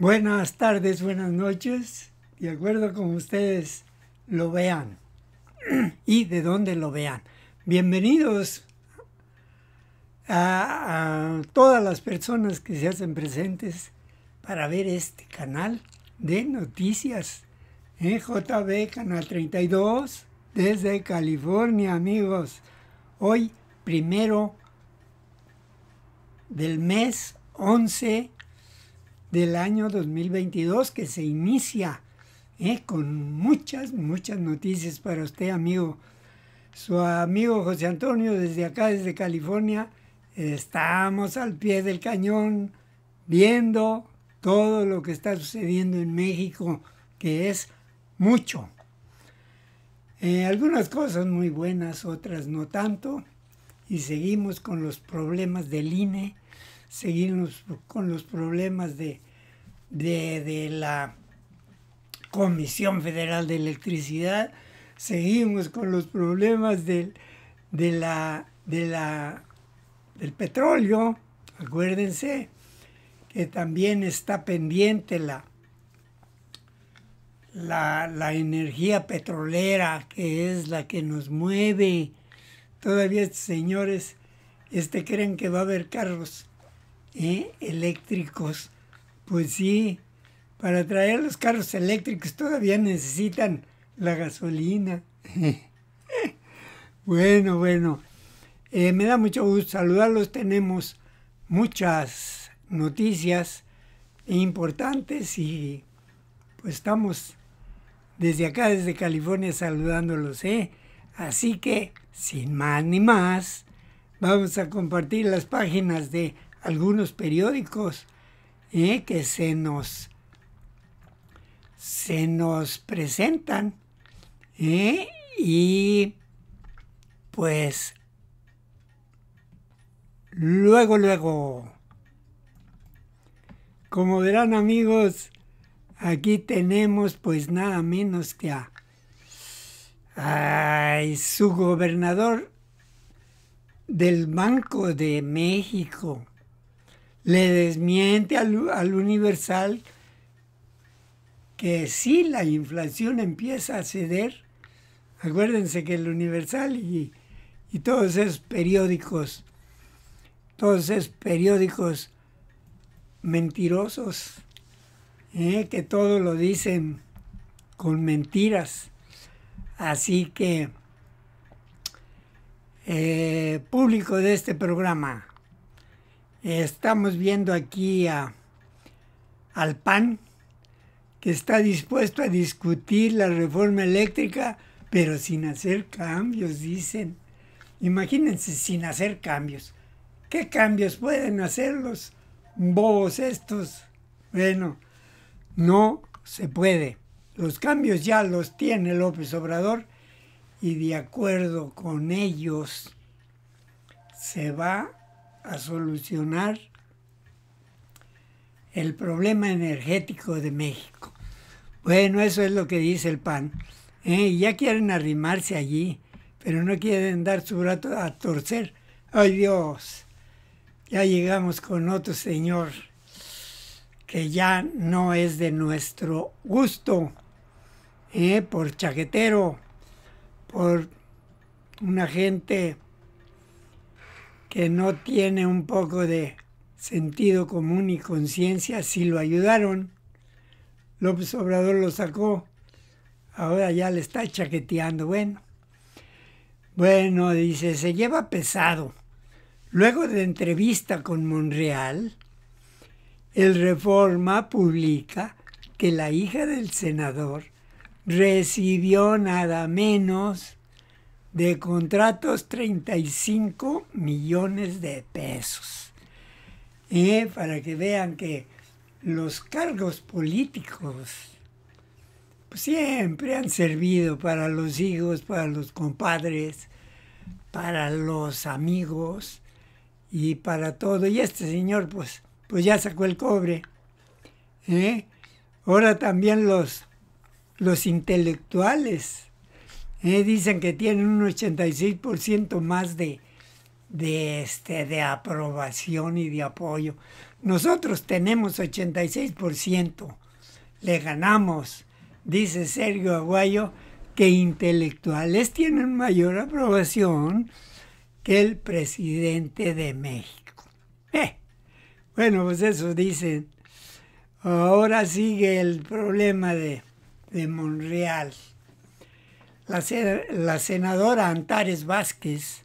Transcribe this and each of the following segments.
Buenas tardes, buenas noches, de acuerdo con ustedes lo vean y de dónde lo vean. Bienvenidos a, todas las personas que se hacen presentes para ver este canal de noticias en ¿Eh? JB Canal 32 desde California, amigos. Hoy, primero del mes 11 del año 2022 que se inicia ¿eh? con muchas, muchas noticias para usted, amigo. Su amigo José Antonio, desde acá, desde California, estamos al pie del cañón viendo todo lo que está sucediendo en México, que es mucho. Eh, algunas cosas muy buenas, otras no tanto. Y seguimos con los problemas del INE Seguimos con los problemas de, de, la Comisión Federal de Electricidad, seguimos con los problemas del, de la, de la, del petróleo. Acuérdense que también está pendiente la, la, energía petrolera, que es la que nos mueve. Todavía señores este, creen que va a haber carros eléctricos. Pues sí, para traer los carros eléctricos todavía necesitan la gasolina. bueno, bueno, eh, me da mucho gusto saludarlos. Tenemos muchas noticias importantes y pues estamos desde acá, desde California, saludándolos. ¿eh? Así que, sin más ni más, vamos a compartir las páginas de algunos periódicos ¿eh? que se nos, se nos presentan ¿eh? y pues luego, luego, como verán amigos, aquí tenemos pues nada menos que a su gobernador del Banco de México, le desmiente al, Universal que si la inflación empieza a ceder, acuérdense que el Universal y, todos esos periódicos, todos esos periódicos mentirosos, ¿eh? que todo lo dicen con mentiras. Así que, eh, público de este programa, estamos viendo aquí a, al PAN, que está dispuesto a discutir la reforma eléctrica, pero sin hacer cambios, dicen. Imagínense sin hacer cambios. ¿Qué cambios pueden hacer los bobos estos? Bueno, no se puede. Los cambios ya los tiene López Obrador y de acuerdo con ellos se va a solucionar el problema energético de México. Bueno, eso es lo que dice el PAN. ¿eh? Ya quieren arrimarse allí, pero no quieren dar su brazo a torcer. ¡Ay Dios! Ya llegamos con otro señor que ya no es de nuestro gusto, ¿eh? por chaquetero, por una gente que no tiene un poco de sentido común y conciencia, si lo ayudaron. López Obrador lo sacó, ahora ya le está chaqueteando. Bueno, bueno, dice, se lleva pesado. Luego de entrevista con Monreal, el Reforma publica que la hija del senador recibió nada menos de contratos 35 millones de pesos. Para que vean que los cargos políticos pues, siempre han servido para los hijos, para los compadres, para los amigos y para todo. Y este señor pues, pues ya sacó el cobre. ¿Eh? Ahora también los, los intelectuales eh, dicen que tienen un 86% más de, de, este, de aprobación y de apoyo. Nosotros tenemos 86%. Le ganamos, dice Sergio Aguayo, que intelectuales tienen mayor aprobación que el presidente de México. Eh, bueno, pues eso dicen. Ahora sigue el problema de, de Monreal la, senadora Antares Vázquez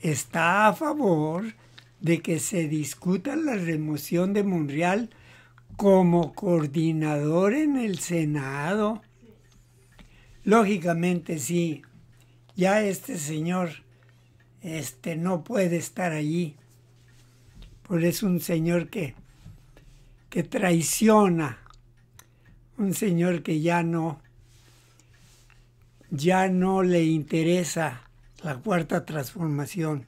está a favor de que se discuta la remoción de Monreal como coordinador en el Senado. Lógicamente sí, ya este señor este, no puede estar allí, por es un señor que, que traiciona, un señor que ya no, ya no le interesa la cuarta transformación.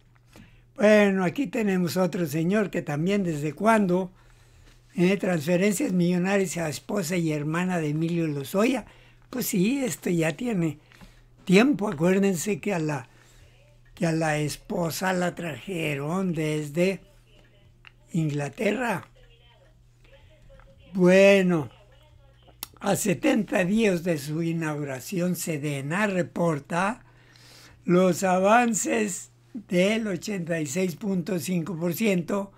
Bueno, aquí tenemos otro señor que también desde cuando tiene eh, transferencias millonarias a esposa y hermana de Emilio Lozoya. Pues sí, esto ya tiene tiempo. Acuérdense que a la, que a la esposa la trajeron desde Inglaterra. Bueno, a 70 días de su inauguración, Sedena reporta los avances del 86.5%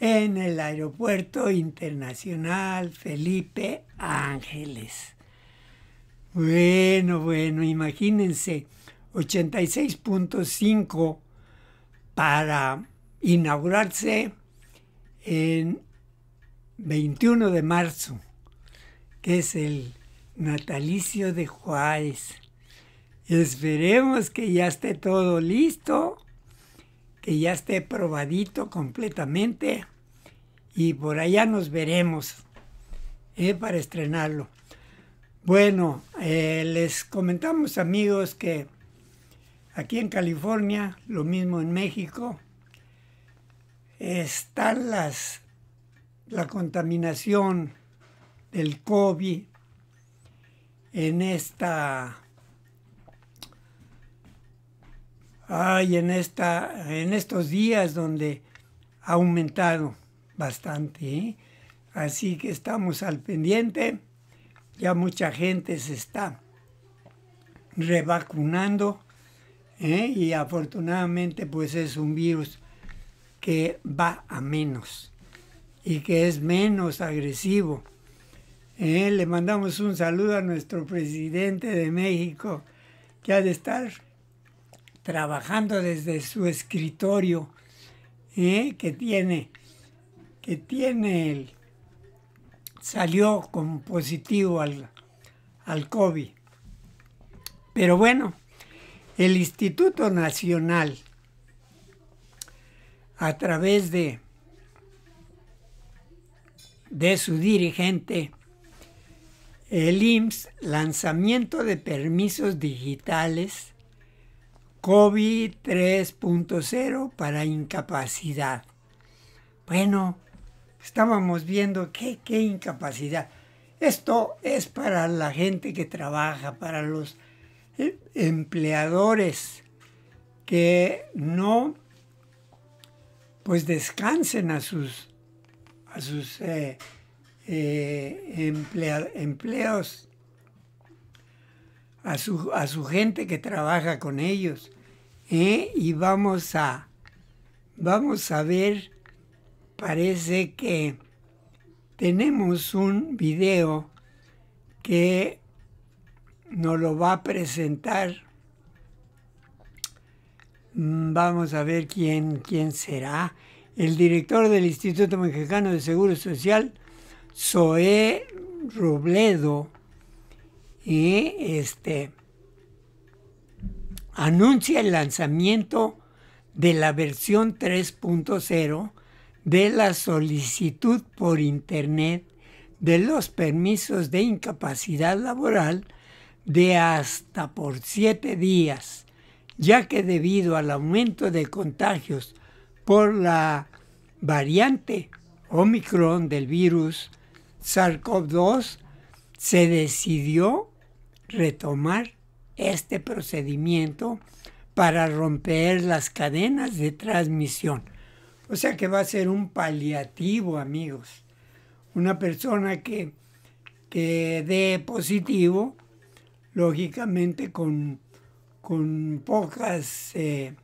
en el Aeropuerto Internacional Felipe Ángeles. Bueno, bueno, imagínense, 86.5 para inaugurarse en 21 de marzo que es el natalicio de Juárez. Esperemos que ya esté todo listo, que ya esté probadito completamente y por allá nos veremos eh, para estrenarlo. Bueno, eh, les comentamos amigos que aquí en California, lo mismo en México, están las, la contaminación el COVID en esta en esta en estos días donde ha aumentado bastante, ¿eh? así que estamos al pendiente. Ya mucha gente se está revacunando ¿eh? y afortunadamente pues es un virus que va a menos y que es menos agresivo eh, le mandamos un saludo a nuestro presidente de México, que ha de estar trabajando desde su escritorio, eh, que tiene, que tiene el, salió como positivo al, al COVID. Pero bueno, el Instituto Nacional, a través de, de su dirigente, el IMSS, lanzamiento de permisos digitales, COVID 3.0 para incapacidad. Bueno, estábamos viendo qué, qué incapacidad. Esto es para la gente que trabaja, para los e, empleadores que no pues descansen a sus a sus eh, eh, empleos a su, gente que trabaja con ellos. ¿eh? Y vamos a, vamos a ver, parece que tenemos un video que nos lo va a presentar. Mm, vamos a ver quién, quién será. El director del Instituto Mexicano de Seguro Social, Soe Robledo y este anuncia el lanzamiento de la versión 3.0 de la solicitud por internet de los permisos de incapacidad laboral de hasta por siete días, ya que debido al aumento de contagios por la variante Omicron del virus SARS-CoV-2 se decidió retomar este procedimiento para romper las cadenas de transmisión. O sea que va a ser un paliativo, amigos. Una persona que, que dé positivo, lógicamente con, con pocas... Eh,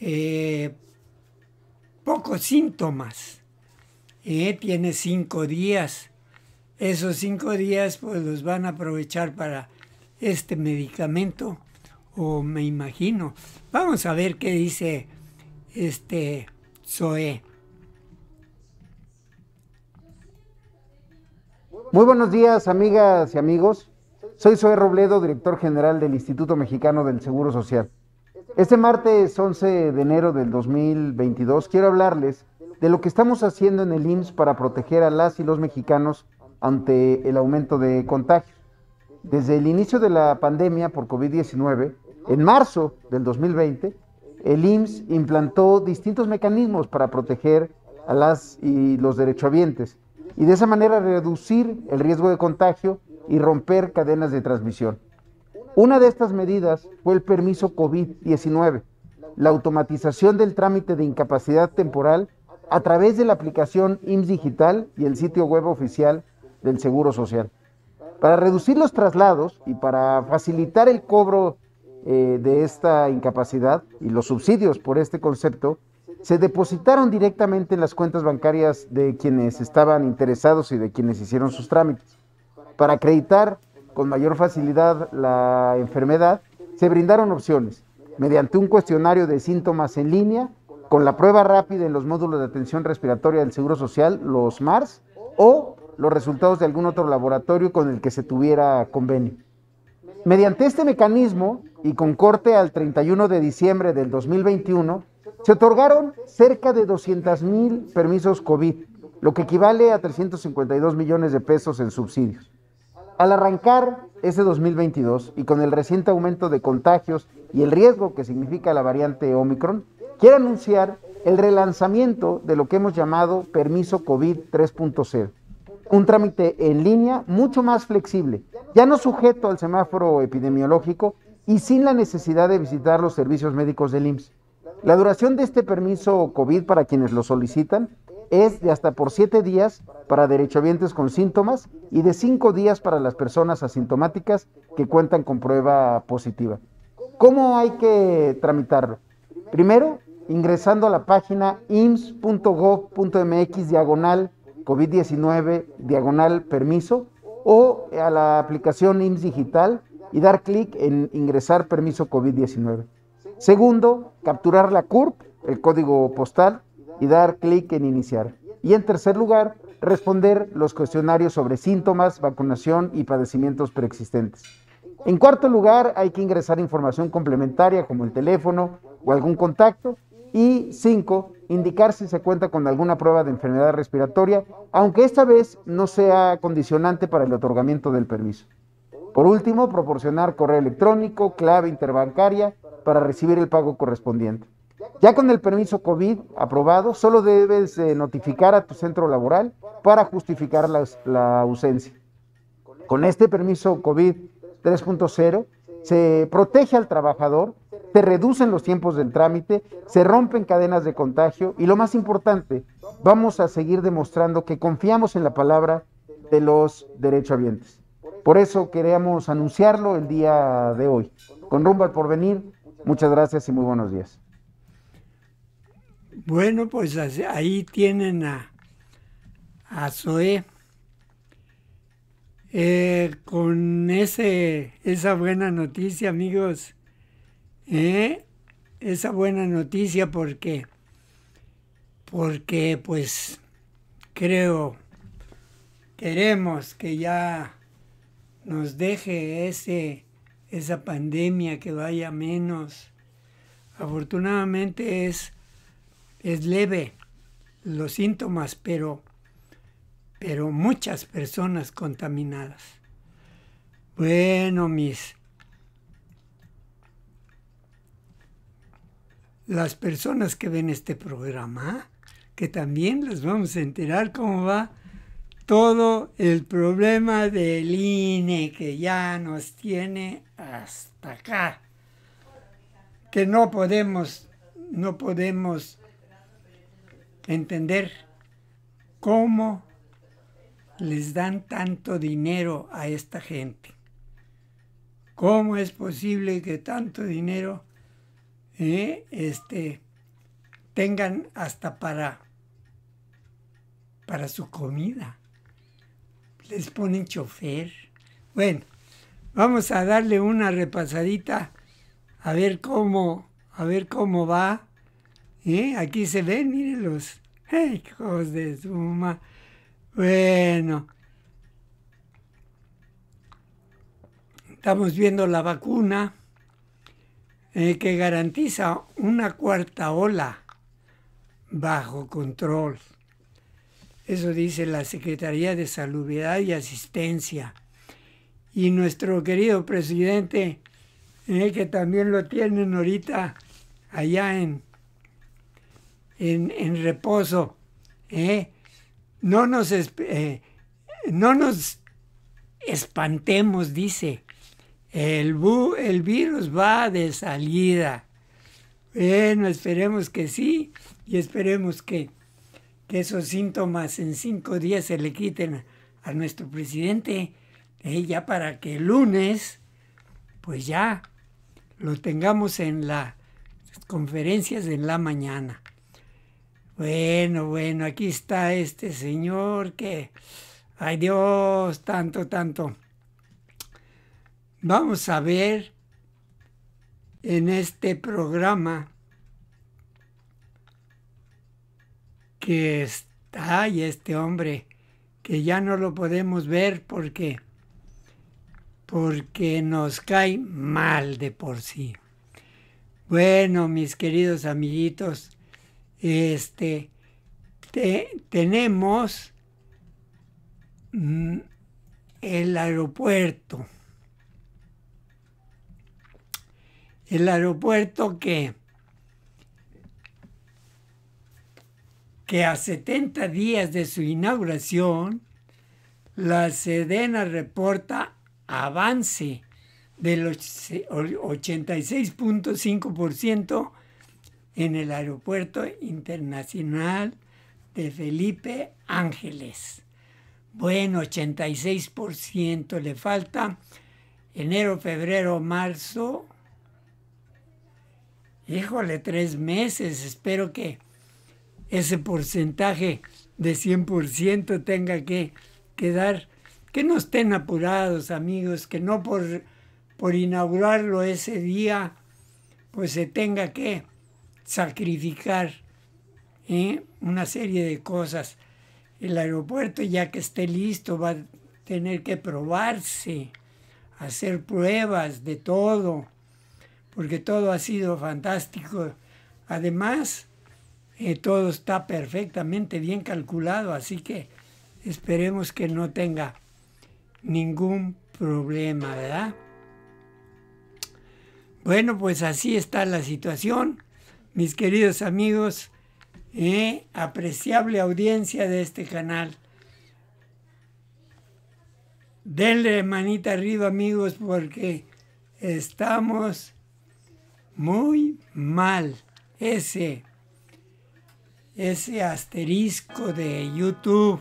eh, pocos síntomas tiene cinco días. Esos cinco días pues los van a aprovechar para este medicamento, o me imagino. Vamos a ver qué dice este Zoe. Muy buenos días, amigas y amigos. Soy Zoe Robledo, director general del Instituto Mexicano del Seguro Social. Este martes 11 de enero del 2022 quiero hablarles de lo que estamos haciendo en el IMSS para proteger a las y los mexicanos ante el aumento de contagios. Desde el inicio de la pandemia por COVID-19, en marzo del 2020, el IMSS implantó distintos mecanismos para proteger a las y los derechohabientes y de esa manera reducir el riesgo de contagio y romper cadenas de transmisión. Una de estas medidas fue el permiso COVID-19, la automatización del trámite de incapacidad temporal a través de la aplicación IMSS Digital y el sitio web oficial del Seguro Social. Para reducir los traslados y para facilitar el cobro eh, de esta incapacidad y los subsidios por este concepto, se depositaron directamente en las cuentas bancarias de quienes estaban interesados y de quienes hicieron sus trámites. Para acreditar con mayor facilidad la enfermedad, se brindaron opciones mediante un cuestionario de síntomas en línea con la prueba rápida en los módulos de atención respiratoria del Seguro Social, los MARS, o los resultados de algún otro laboratorio con el que se tuviera convenio. Mediante este mecanismo y con corte al 31 de diciembre del 2021, se otorgaron cerca de 200 mil permisos COVID, lo que equivale a 352 millones de pesos en subsidios. Al arrancar ese 2022 y con el reciente aumento de contagios y el riesgo que significa la variante Omicron, quiero anunciar el relanzamiento de lo que hemos llamado Permiso COVID 3.0, un trámite en línea mucho más flexible, ya no sujeto al semáforo epidemiológico y sin la necesidad de visitar los servicios médicos del IMSS. La duración de este permiso COVID para quienes lo solicitan es de hasta por siete días para derechohabientes con síntomas y de 5 días para las personas asintomáticas que cuentan con prueba positiva. ¿Cómo hay que tramitarlo? Primero, ingresando a la página ims.gov.mx diagonal COVID-19 diagonal permiso o a la aplicación IMSS digital y dar clic en ingresar permiso COVID-19. Segundo, capturar la CURP, el código postal, y dar clic en iniciar. Y en tercer lugar, responder los cuestionarios sobre síntomas, vacunación y padecimientos preexistentes. En cuarto lugar, hay que ingresar información complementaria como el teléfono o algún contacto y cinco, indicar si se cuenta con alguna prueba de enfermedad respiratoria, aunque esta vez no sea condicionante para el otorgamiento del permiso. Por último, proporcionar correo electrónico, clave interbancaria para recibir el pago correspondiente. Ya con el permiso COVID aprobado, solo debes notificar a tu centro laboral para justificar la, la ausencia. Con este permiso COVID 3.0 se protege al trabajador se reducen los tiempos del trámite, se rompen cadenas de contagio y lo más importante, vamos a seguir demostrando que confiamos en la palabra de los derechohabientes. Por eso queremos anunciarlo el día de hoy. Con rumbo por venir, muchas gracias y muy buenos días. Bueno, pues ahí tienen a, a Zoé. Eh, con ese, esa buena noticia, amigos ¿eh? esa buena noticia porque, porque pues creo, queremos que ya nos deje ese, esa pandemia que vaya menos. Afortunadamente es, es leve los síntomas, pero, pero muchas personas contaminadas. Bueno, mis las personas que ven este programa, que también les vamos a enterar cómo va todo el problema del INE que ya nos tiene hasta acá. Que no podemos, no podemos entender cómo les dan tanto dinero a esta gente. ¿Cómo es posible que tanto dinero ¿eh? este, tengan hasta para, para su comida. Les ponen chofer. Bueno, vamos a darle una repasadita a ver cómo, a ver cómo va. ¿eh? Aquí se ven, miren los hijos de suma! Bueno, estamos viendo la vacuna eh, que garantiza una cuarta ola bajo control. Eso dice la Secretaría de Salubridad y Asistencia. Y nuestro querido presidente, eh, que también lo tienen ahorita allá en, en, reposo, eh, no, nos, no nos espantemos, dice, el, virus va de salida. Bueno, esperemos que sí y esperemos que, esos síntomas en cinco días se le quiten a, nuestro presidente, eh, ya para que el lunes, pues ya lo tengamos en las conferencias en la mañana. Bueno, bueno, aquí está este señor que, ay Dios, tanto, tanto. Vamos a ver en este programa que está y este hombre que ya no lo podemos ver porque porque nos cae mal de por sí. Bueno, mis queridos amiguitos, este tenemos mm, el aeropuerto. el aeropuerto que, que a 70 días de su inauguración, la Sedena reporta avance del 86.5% en el Aeropuerto Internacional de Felipe Ángeles. Bueno, 86% le falta enero, febrero, marzo, híjole, tres meses, espero que ese porcentaje de 100% tenga que quedar, que no estén apurados amigos, que no por, por inaugurarlo ese día, pues se tenga que sacrificar ¿eh? una serie de cosas. El aeropuerto ya que esté listo va a tener que probarse, hacer pruebas de todo porque todo ha sido fantástico. Además, eh, todo está perfectamente bien calculado, así que esperemos que no tenga ningún problema, ¿verdad? Bueno, pues así está la situación, mis queridos amigos, apreciable audiencia de este canal. Denle manita arriba, amigos, porque estamos muy mal ese, ese asterisco de YouTube.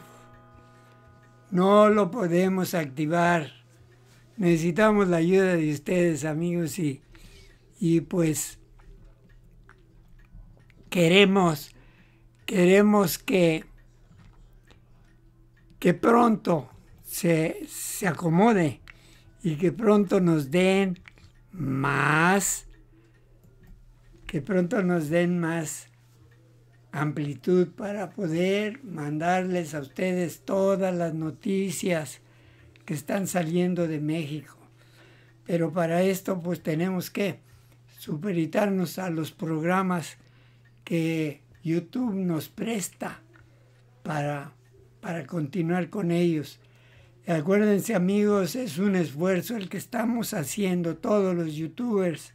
No lo podemos activar. Necesitamos la ayuda de ustedes, amigos, y, y pues queremos, queremos que, que pronto se, se acomode y que pronto nos den más que pronto nos den más amplitud para poder mandarles a ustedes todas las noticias que están saliendo de México. Pero para esto pues tenemos que superitarnos a los programas que YouTube nos presta para, para continuar con ellos. acuérdense amigos, es un esfuerzo el que estamos haciendo todos los youtubers.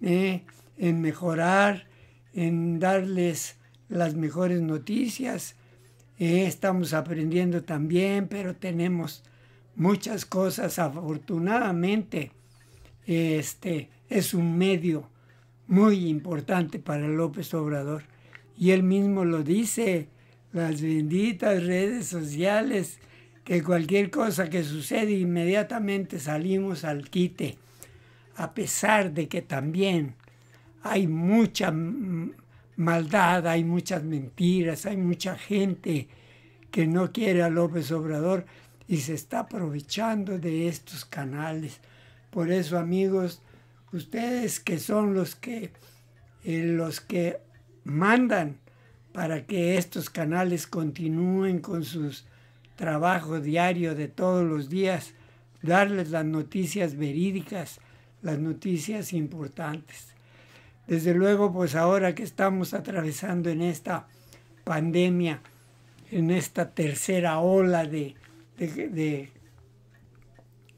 ¿eh? en mejorar, en darles las mejores noticias. Eh, estamos aprendiendo también, pero tenemos muchas cosas. Afortunadamente, este es un medio muy importante para López Obrador. Y él mismo lo dice, las benditas redes sociales, que cualquier cosa que sucede inmediatamente salimos al quite, a pesar de que también hay mucha maldad, hay muchas mentiras, hay mucha gente que no quiere a López Obrador y se está aprovechando de estos canales. Por eso, amigos, ustedes que son los que, eh, los que mandan para que estos canales continúen con su trabajo diario de todos los días, darles las noticias verídicas, las noticias importantes. Desde luego, pues ahora que estamos atravesando en esta pandemia, en esta tercera ola de,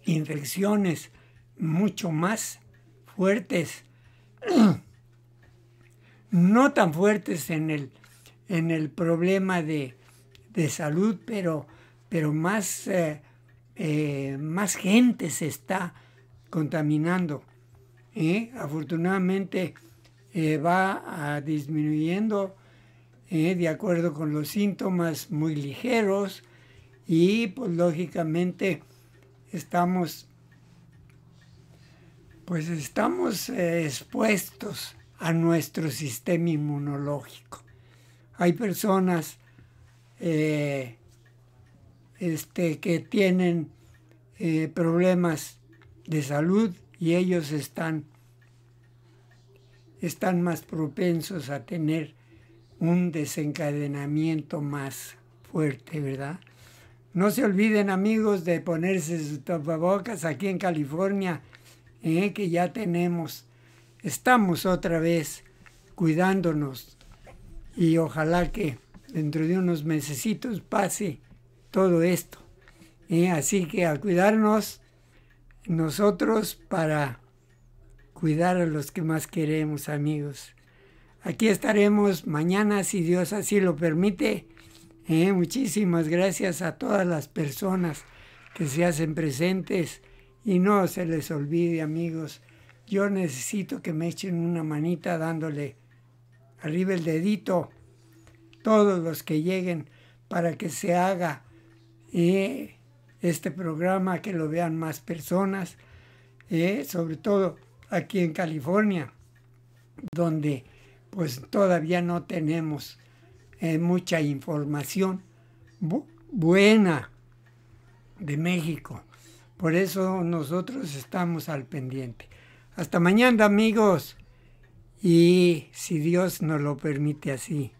infecciones mucho más fuertes, no tan fuertes en el, problema de, salud, pero, pero más, eh, eh, más gente se está contaminando. ¿eh? Afortunadamente, eh, va disminuyendo eh, de acuerdo con los síntomas muy ligeros y pues lógicamente estamos pues estamos eh, expuestos a nuestro sistema inmunológico. Hay personas este, que tienen problemas de salud y ellos están están más propensos a tener un desencadenamiento más fuerte, ¿verdad? No se olviden amigos de ponerse sus tapabocas aquí en California, ¿eh? que ya tenemos, estamos otra vez cuidándonos y ojalá que dentro de unos mesecitos pase todo esto. ¿eh? Así que a cuidarnos nosotros para cuidar a los que más queremos, amigos. Aquí estaremos mañana, si Dios así lo permite. Eh, muchísimas gracias a todas las personas que se hacen presentes y no se les olvide, amigos. Yo necesito que me echen una manita dándole arriba el dedito todos los que lleguen para que se haga eh, este programa, que lo vean más personas, eh, sobre todo aquí en California, donde pues todavía no tenemos eh, mucha información buena de México. Por eso nosotros estamos al pendiente. Hasta mañana amigos y si Dios nos lo permite así.